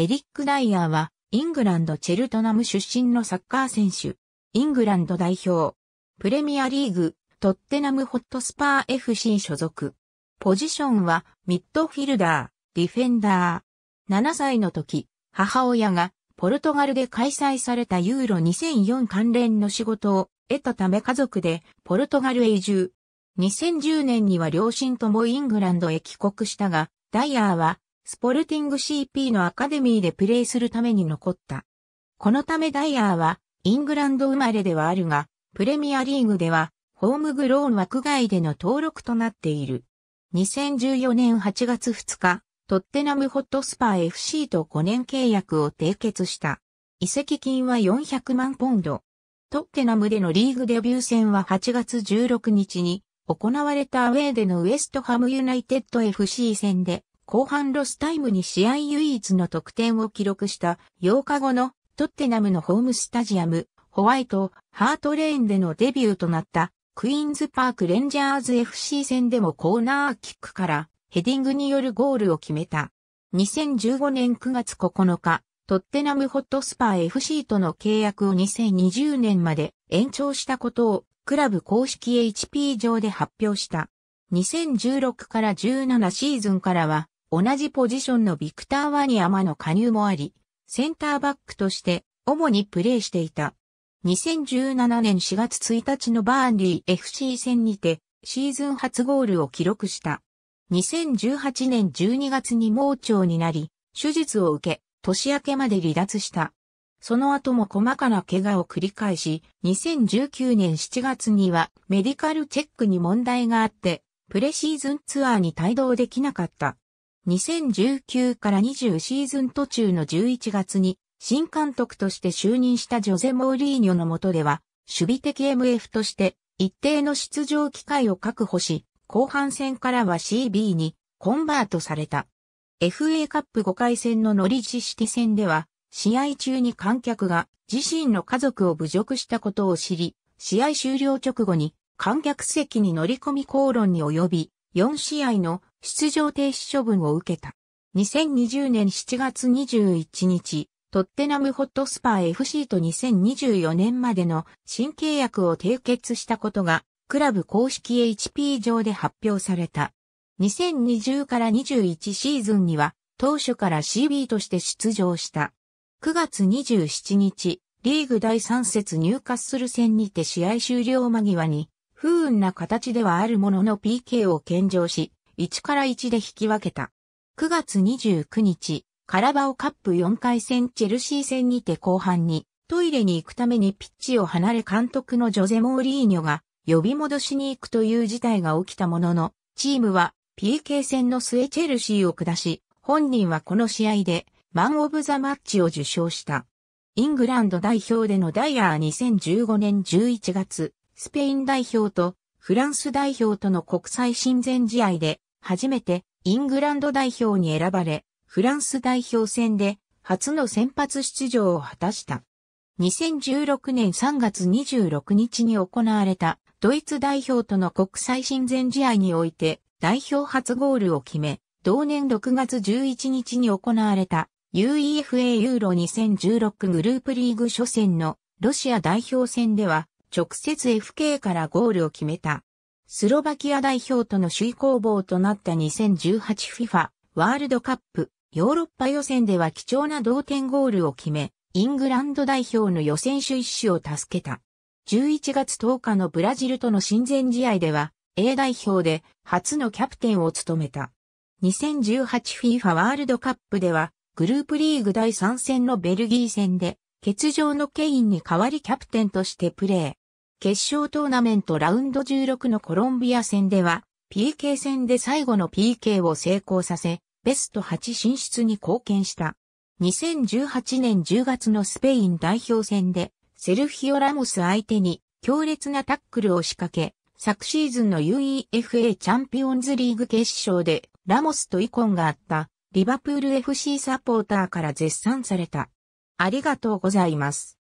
エリック・ダイヤーは、イングランド・チェルトナム出身のサッカー選手、イングランド代表、プレミアリーグ、トッテナム・ホットスパー FC 所属。ポジションは、ミッドフィルダー、ディフェンダー。7歳の時、母親が、ポルトガルで開催されたユーロ2004関連の仕事を得たため家族でポルトガルへ移住。2010年には両親ともイングランドへ帰国したが、ダイヤーはスポルティング CP のアカデミーでプレーするために残った。このためダイヤーは、イングランド生まれではあるが、プレミアリーグでは、ホームグローン枠外での登録となっている。2014年8月2日、トッテナムホットスパー FC と5年契約を締結した。移籍金は400万ポンド。トッテナムでのリーグデビュー戦は8月16日に行われたアウェーでのウエストハムユナイテッド FC 戦で後半ロスタイムに試合唯一の得点を記録した8日後のトッテナムのホームスタジアム、ホワイト、ハートレーンでのデビューとなったクイーンズパークレンジャーズ FC 戦でもコーナーキックからヘディングによるゴールを決めた。2015年9月9日、トッテナムホットスパー FC との契約を2020年まで延長したことをクラブ公式 HP 上で発表した。2016から17シーズンからは同じポジションのビクター・ワニアマの加入もあり、センターバックとして主にプレーしていた。2017年4月1日のバーンリー FC 戦にてシーズン初ゴールを記録した。2018年12月に盲腸になり、手術を受け、年明けまで離脱した。その後も細かな怪我を繰り返し、2019年7月にはメディカルチェックに問題があって、プレシーズンツアーに帯同できなかった。2019から20シーズン途中の11月に新監督として就任したジョゼ・モーリーニョの下では、守備的 MF として一定の出場機会を確保し、後半戦からは CB にコンバートされた。FA カップ5回戦のノリジシティ戦では、試合中に観客が自身の家族を侮辱したことを知り、試合終了直後に観客席に乗り込み口論に及び、4試合の出場停止処分を受けた。2020年7月21日、トッテナムホットスパー FC と2024年までの新契約を締結したことが、クラブ公式 HP 上で発表された。2020から21シーズンには、当初から CB として出場した。9月27日、リーグ第3節入荷する戦にて試合終了間際に、不運な形ではあるものの PK を献上し、1から1で引き分けた。9月29日、カラバオカップ4回戦チェルシー戦にて後半に、トイレに行くためにピッチを離れ監督のジョゼ・モーリーニョが呼び戻しに行くという事態が起きたものの、チームは PK 戦の末チェルシーを下し、本人はこの試合でマン・オブ・ザ・マッチを受賞した。イングランド代表でのダイヤー2015年11月、スペイン代表とフランス代表との国際親善試合で初めてイングランド代表に選ばれ、フランス代表戦で初の先発出場を果たした。2016年3月26日に行われたドイツ代表との国際親善試合において代表初ゴールを決め、同年6月11日に行われた UEFA ユーロ2016グループリーグ初戦のロシア代表戦では直接 FK からゴールを決めた。スロバキア代表との首位攻防となった 2018FIFA ワールドカップヨーロッパ予選では貴重な同点ゴールを決め、イングランド代表の予選首位を助けた。11月10日のブラジルとの親善試合では A 代表で初のキャプテンを務めた。2018FIFA ワールドカップではグループリーグ第3戦のベルギー戦で欠場のケインに代わりキャプテンとしてプレー。決勝トーナメントラウンド16のコロンビア戦では、PK 戦で最後の PK を成功させ、ベスト8進出に貢献した。2018年10月のスペイン代表戦で、セルフィオ・ラモス相手に強烈なタックルを仕掛け、昨シーズンの UEFA チャンピオンズリーグ決勝で、ラモスとイコンがあった、リバプール FC サポーターから絶賛された。ありがとうございます。